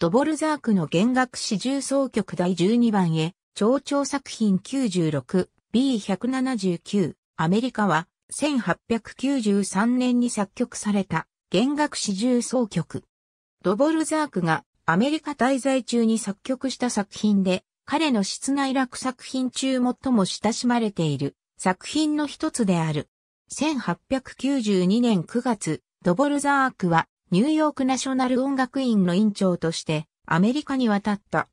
ドボルザークの弦楽四重奏曲第12番へ、長調作品 96B179、アメリカは、1893年に作曲された弦楽四重奏曲。ドボルザークがアメリカ滞在中に作曲した作品で、彼の室内楽作品中最も親しまれている作品の一つである。1892年9月、ドボルザークはニューヨークナショナル音楽院の院長としてアメリカに渡った。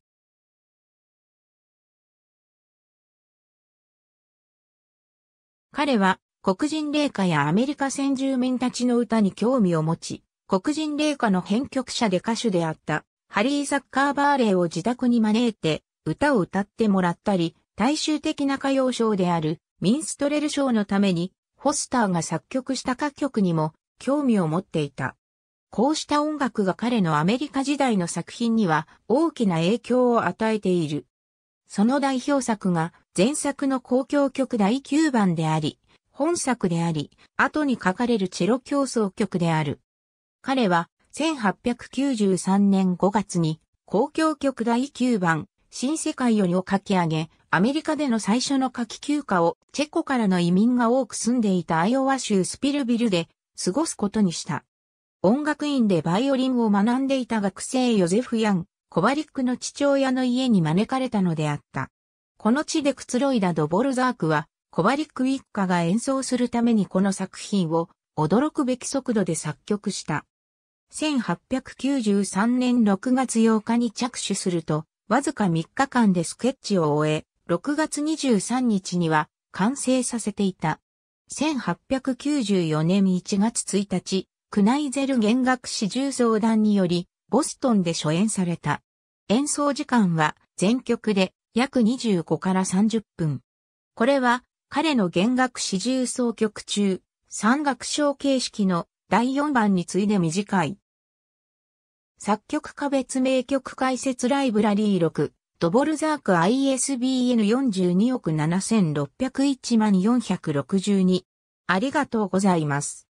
彼は黒人霊歌やアメリカ先住民たちの歌に興味を持ち、黒人霊歌の編曲者で歌手であったハリー・ザッカーバーレーを自宅に招いて歌を歌ってもらったり、大衆的な歌謡賞であるミンストレル賞のために、ホスターが作曲した各曲にも興味を持っていた。こうした音楽が彼のアメリカ時代の作品には大きな影響を与えている。その代表作が前作の公共曲第9番であり、本作であり、後に書かれるチェロ競争曲である。彼は1893年5月に公共曲第9番、新世界よりを書き上げ、アメリカでの最初の夏季休暇をチェコからの移民が多く住んでいたアイオワ州スピルビルで過ごすことにした。音楽院でバイオリンを学んでいた学生ヨゼフ・ヤン、コバリックの父親の家に招かれたのであった。この地でくつろいだドボルザークは、コバリック一家が演奏するためにこの作品を驚くべき速度で作曲した。1893年6月8日に着手すると、わずか3日間でスケッチを終え、6月23日には完成させていた。1894年1月1日、クナイゼル弦楽四重奏団により、ボストンで初演された。演奏時間は全曲で約25から30分。これは彼の弦楽四重奏曲中、三楽章形式の第4番に次いで短い。作曲家別名曲解説ライブラリー6、ドボルザーク ISBN42 億7601万462。ありがとうございます。